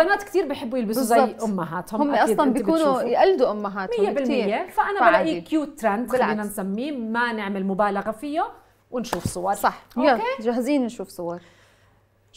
البنات كثير بحبوا يلبسوا زي امهاتهم هم اصلا بيكونوا يقلدوا امهاتهم 100% فانا بلاقيه كيوت ترند خلينا نسميه ما نعمل مبالغه فيه ونشوف صور صح أوكي. يلا جاهزين نشوف صور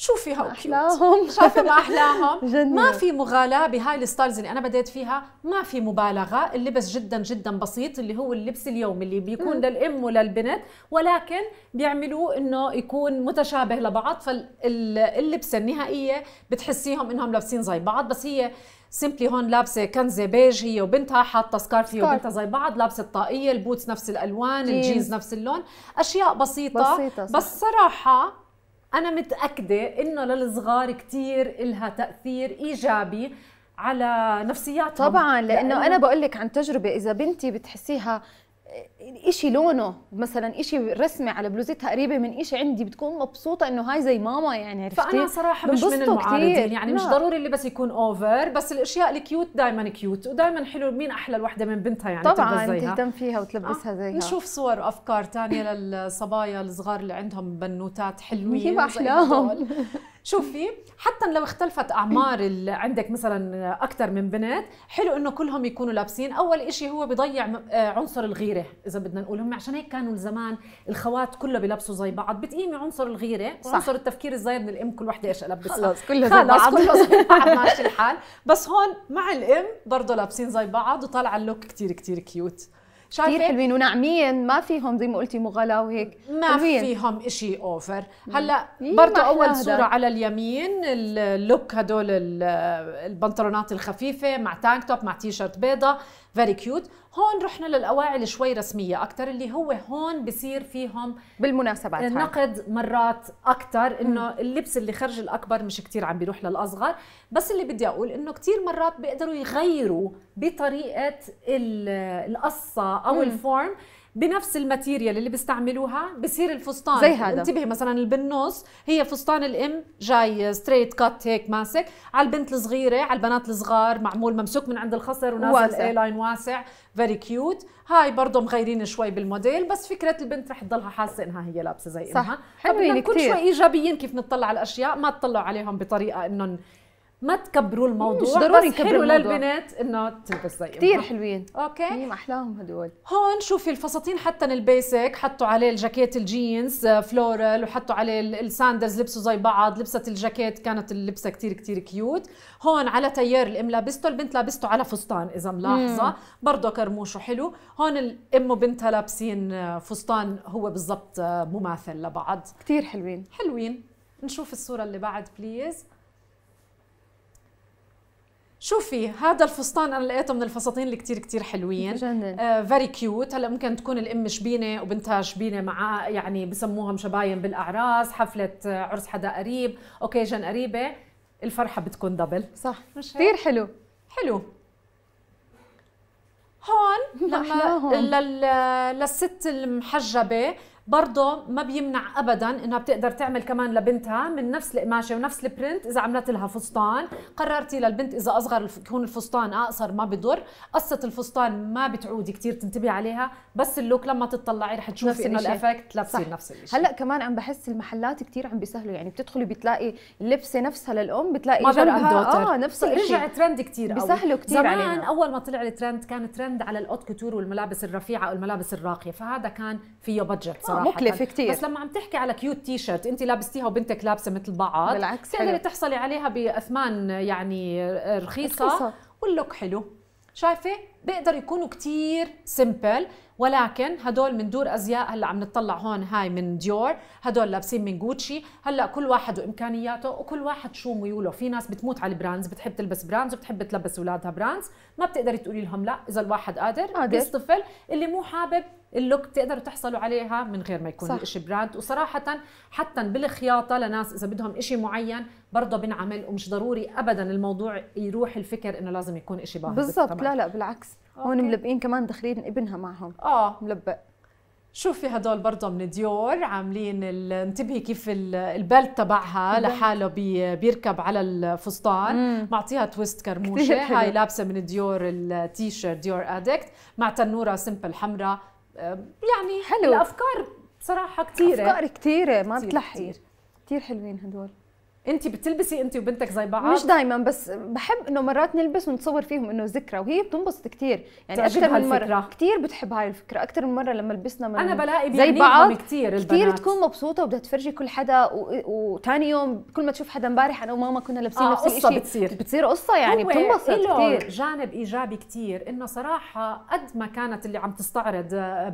شوفي هاو احلاهم شايفه ما احلاهم ما في مغالاه بهاي الستايلز اللي انا بديت فيها ما في مبالغه اللبس جدا جدا بسيط اللي هو اللبس اليومي اللي بيكون م. للام وللبنت ولكن بيعملوه انه يكون متشابه لبعض فاللبسه النهائيه بتحسيهم انهم لابسين زي بعض بس هي سيمبلي هون لابسه كنزه بيج هي وبنتها حاطه سكارف هي وبنتها زي بعض لابسه الطاقيه البوتس نفس الالوان جيز. الجينز نفس اللون اشياء بسيطه, بسيطة صح. بس صراحه أنا متأكدة إنه للصغار كثير لها تأثير إيجابي على نفسياتهم طبعا لأنه, لأنه أنا بقول لك عن تجربة إذا بنتي بتحسيها اشي لونه مثلا اشي رسمه على بلوزتها قريبه من اشي عندي بتكون مبسوطه انه هاي زي ماما يعني عرفتي فانا صراحه مش من المعارضين كتير. يعني لا. مش ضروري اللي بس يكون اوفر بس الاشياء الكيوت دائما كيوت ودائما حلو مين احلى الوحده من بنتها يعني طبعا تهتم فيها وتلبسها آه. زيها نشوف صور وافكار تانية للصبايا الصغار اللي عندهم بنوتات حلوين هي احلاهم شوفي حتى لو اختلفت اعمار عندك مثلا اكثر من بنت حلو انه كلهم يكونوا لابسين اول شيء هو بضيع آه، عنصر الغيره اذا بدنا نقول هم عشان هيك كانوا زمان الخوات كله بيلبسوا زي بعض بتقيمي عنصر الغيره صح. وعنصر التفكير الزايد من الام كل وحده ايش البسها خلص كله زي بعض كله زي بعض ماشي الحال بس هون مع الام برضه لابسين زي بعض وطالعه اللوك كثير كثير كيوت كثير حلوين وناعمين ما فيهم زي ما قلتي مغلا وهيك ما حلوين. فيهم شيء اوفر هلا إيه، برضه اول صوره على اليمين اللوك هدول البنطلونات الخفيفه مع تانك توب مع تي شيرت بيضه فيري كيوت هون رحنا للاواعي اللي شوي رسميه اكثر اللي هو هون بصير فيهم بالمناسبات النقد مرات اكثر انه اللبس اللي خرج الاكبر مش كثير عم بيروح للاصغر بس اللي بدي اقول انه كثير مرات بيقدروا يغيروا بطريقه القصه او مم. الفورم بنفس الماتيريال اللي بيستعملوها بصير الفستان زي هذا انتبهي مثلا اللي بالنص هي فستان الام جاي ستريت كات هيك ماسك على البنت الصغيره على البنات الصغار معمول ممسوك من عند الخصر ونازل اي لاين واسع فيري كيوت هاي برضه مغيرين شوي بالموديل بس فكره البنت رح تضلها حاسه انها هي لابسه زي صح. امها حلوين كثير كل شوي ايجابيين كيف نطلع على الاشياء ما تطلعوا عليهم بطريقه انهم ما تكبروا الموضوع مش ضروري بس حلو للبنات انه تلبس زيهم كثير حلوين اوكي إيه، مم احلاهم هدول هون شوفي الفساتين حتى البيسك حطوا عليه الجاكيت الجينز آه، فلورال وحطوا عليه الساندرز لبسوا زي بعض لبسه الجاكيت كانت اللبسه كثير كثير كيوت هون على تيار الام لابسته البنت لابسته على فستان اذا ملاحظه برضه كرموشه حلو هون الام وبنتها لابسين آه، فستان هو بالضبط آه، مماثل لبعض كثير حلوين حلوين نشوف الصوره اللي بعد بليز شوفي هذا الفستان انا لقيته من الفساتين اللي كثير كثير حلوين فيري كيوت آه، هلا ممكن تكون الام شبينه وبنتها شبينه مع يعني بسموها مشباين بالاعراس حفله آه، عرس حدا قريب اوكيجن قريبه الفرحه بتكون دبل صح كثير حلو حلو هون لما للست المحجبه برضه ما بيمنع ابدا انها بتقدر تعمل كمان لبنتها من نفس القماشه ونفس البرنت اذا عملت لها فستان قررتي للبنت اذا اصغر يكون الفستان اقصر ما بضر قصه الفستان ما بتعودي كثير تنتبهي عليها بس اللوك لما تطلعي رح تشوفي انه الافكت لا نفس الشيء هلا كمان عم بحس المحلات كثير عم بيسهلوا يعني بتدخلي بتلاقي اللبسه نفسها للام بتلاقي ما جرأها اه نفس الشيء رجع ترند كثير بيسهلوا كثير زمان علينا. اول ما طلع الترند كان ترند على الاوت كوتور والملابس الرفيعه او الملابس الراقيه فهذا كان فيه بادجت صراحه مكلف كثير بس لما عم تحكي على كيوت تي شيرت انت لابستيها وبنتك لابسه مثل بعض بالعكس تقدري تحصلي عليها باثمان يعني رخيصه, رخيصة. واللوك حلو شايفه بيقدر يكونوا كتير سيمبل ولكن هدول من دور ازياء هلا عم نطلع هون هاي من ديور هدول لابسين من جوتشي هلا كل واحد وامكانياته وكل واحد شو ميوله في ناس بتموت على البراندز بتحب تلبس براندز وبتحب تلبس اولادها براندز ما بتقدري تقولي لهم لا اذا الواحد قادر طفل اللي مو حابب اللوك بتقدروا تحصلوا عليها من غير ما يكون شيء الاشي براند وصراحة حتى بالخياطة لناس إذا بدهم إشي معين برضه بنعمل ومش ضروري أبدا الموضوع يروح الفكر إنه لازم يكون إشي باهظ بالضبط لا لا بالعكس بالعكس أوكي. هون ملبقين كمان داخلين ابنها معهم اه ملبق شوفي هدول برضه من ديور عاملين انتبهي كيف البلد تبعها لحاله بي بيركب على الفستان معطيها تويست كرموشه هاي لابسه من ديور التيشيرت ديور ادكت مع تنوره سمبل حمراء يعني حلو الافكار بصراحه كثيره افكار كثيره ما بتلحي كثير حلوين هدول انت بتلبسي انت وبنتك زي بعض مش دايما بس بحب انه مرات نلبس ونتصور فيهم انه ذكرى وهي بتنبسط كثير يعني اكثر من مره كثير بتحب هاي الفكره اكثر من مره لما لبسنا من انا بلاقي زي بعض كثير كثير تكون مبسوطه وبدها تفرجي كل حدا وثاني و... يوم كل ما تشوف حدا امبارح انا وماما كنا لابسين آه نفس الشيء بتصير بتصير قصه يعني بتنبسط كثير جانب ايجابي كثير انه صراحه قد ما كانت اللي عم تستعرض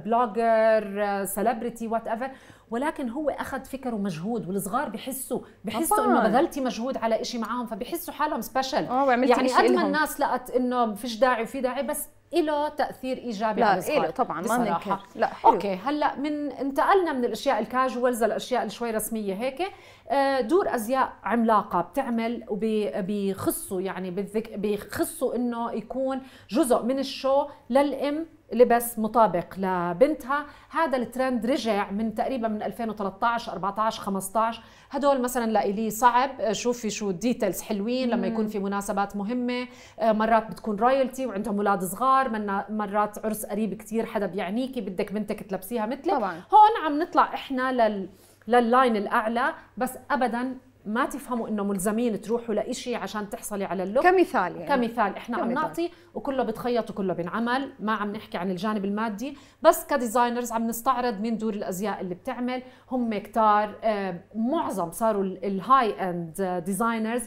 بلوجر سيلبرتي وات ايفر ولكن هو اخذ فكر ومجهود والصغار بحسوا بحسوا انه بذلتي مجهود على شيء معاهم فبحسوا حالهم سبيشل آه، يعني قد ما الناس لقت انه ما فيش داعي وفي داعي بس له تاثير ايجابي لا على الصغار إله طبعا ما بننكر لا حلو. اوكي هلا من انتقلنا من الاشياء الكاجوالز للاشياء اللي شوي رسميه هيك آه، دور ازياء عملاقه بتعمل وبيخصوا يعني بيخصوا انه يكون جزء من الشو للام لبس مطابق لبنتها هذا الترند رجع من تقريبا من 2013 14 15 هدول مثلا لإلي صعب شوفي شو الديتيلز حلوين لما يكون في مناسبات مهمه آه، مرات بتكون رويالتي وعندهم اولاد صغار مرات عرس قريب كثير حدا بيعنيكي بدك بنتك تلبسيها مثلك طبعا. هون عم نطلع احنا لل لللاين الاعلى بس ابدا ما تفهموا انه ملزمين تروحوا لإشي عشان تحصلي على اللوك كمثال يعني كمثال احنا كمثال. عم نعطي وكله بتخيط وكله بنعمل ما عم نحكي عن الجانب المادي بس كديزاينرز عم نستعرض من دور الازياء اللي بتعمل هم كتار آه، معظم صاروا الهاي اند ديزاينرز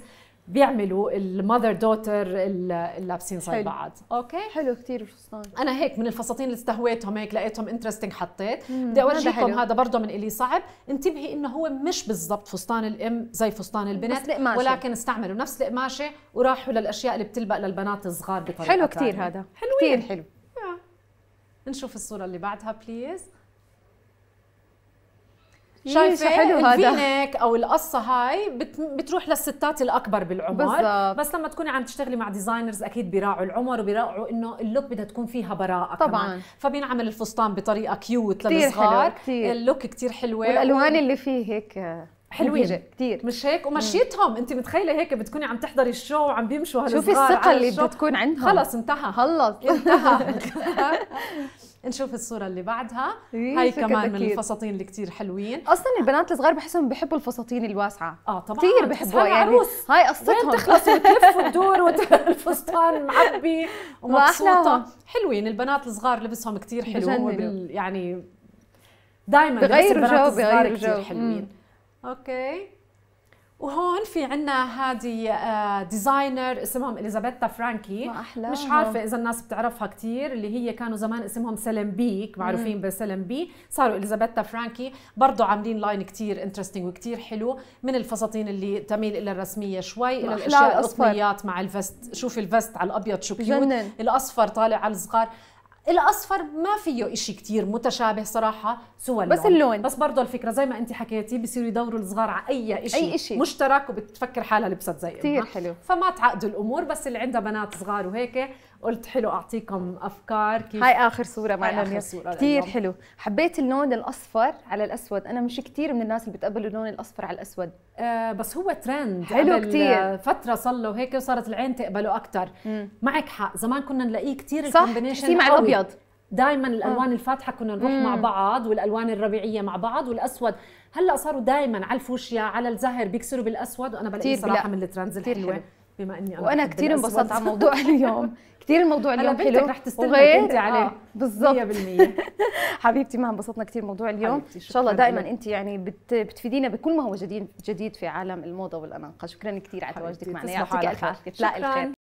بيعملوا المذر دوتر اللابسين زي بعض اوكي حلو كثير الفستان انا هيك من الفساتين اللي استهويتهم هيك لقيتهم انترستنج حطيت بدي اورجيكم هذا, برضه من الي صعب انتبهي انه هو مش بالضبط فستان الام زي فستان البنت ولكن استعملوا نفس القماشه وراحوا للاشياء اللي بتلبق للبنات الصغار بطريقه حلو كثير هذا حلو كثير آه. حلو نشوف الصوره اللي بعدها بليز شايفه حلو هذا الفينك او القصه هاي بتروح للستات الاكبر بالعمر بالزبط. بس لما تكوني عم تشتغلي مع ديزاينرز اكيد بيراعوا العمر وبيراعوا انه اللوك بدها تكون فيها براءه طبعا فبينعمل الفستان بطريقه كيوت للصغار كتير حلو كتير اللوك كثير حلوه والالوان و... اللي فيه هيك حلوين كثير مش هيك ومشيتهم انت متخيله هيك بتكوني عم تحضري الشو وعم بيمشوا هالصغار شوفي الثقه اللي بتكون عندهم خلص انتهى خلص انتهى نشوف الصورة اللي بعدها إيه، هاي كمان من الفساتين اللي كثير حلوين اصلا البنات الصغار بحسهم بحبوا الفساتين الواسعة اه طبعا كثير بحبوا يعني هاي قصتهم تخلص وتلف وتدور والفستان معبي ومبسوطة حلوين البنات الصغار لبسهم كثير حلو يعني دائما بغيروا جو بغيروا جو كثير حلوين اوكي وهون في عنا هذه آه، ديزاينر اسمهم اليزابيتا فرانكي أحلاها. مش عارفه اذا الناس بتعرفها كثير اللي هي كانوا زمان اسمهم سلم بيك معروفين بسلم بي صاروا اليزابيتا فرانكي برضه عاملين لاين كثير انترستينج وكثير حلو من الفساتين اللي تميل الى الرسميه شوي الى الاشياء القطنيات مع الفست شوفي الفست على الابيض شو كيوت الاصفر طالع على الصغار الاصفر ما فيه إشي كتير متشابه صراحه سوى اللون. بس اللون بس برضه الفكره زي ما انت حكيتي بصيروا يدوروا الصغار على اي شيء أي إشي. مشترك وبتفكر حالها لبست زي كثير حلو فما تعقدوا الامور بس اللي عندها بنات صغار وهيك قلت حلو اعطيكم افكار كيف هاي اخر صوره معنا صوره كثير حلو حبيت اللون الاصفر على الاسود انا مش كثير من الناس اللي بتقبل اللون الاصفر على الاسود آه بس هو ترند حلو كثير فتره صار له هيك وصارت العين تقبله اكثر معك حق زمان كنا نلاقيه كثير الكومبينيشن مع الابيض الابيض دائما آه. الالوان الفاتحه كنا نروح مم. مع بعض والالوان الربيعيه مع بعض والاسود هلا صاروا دائما على الفوشيا على الزهر بيكسروا بالاسود وانا بلاقي صراحه من الترانز الحلوه بما اني انا وانا كثير انبسطت على موضوع اليوم كثير الموضوع اليوم حلو رح تستلمي انت عليه آه بالضبط 100% حبيبتي ما انبسطنا كثير موضوع اليوم ان شاء الله دائما انت يعني بت بتفيدينا بكل ما هو جديد جديد في عالم الموضه والاناقه شكرا كثير على تواجدك معنا يعطيك الف عافيه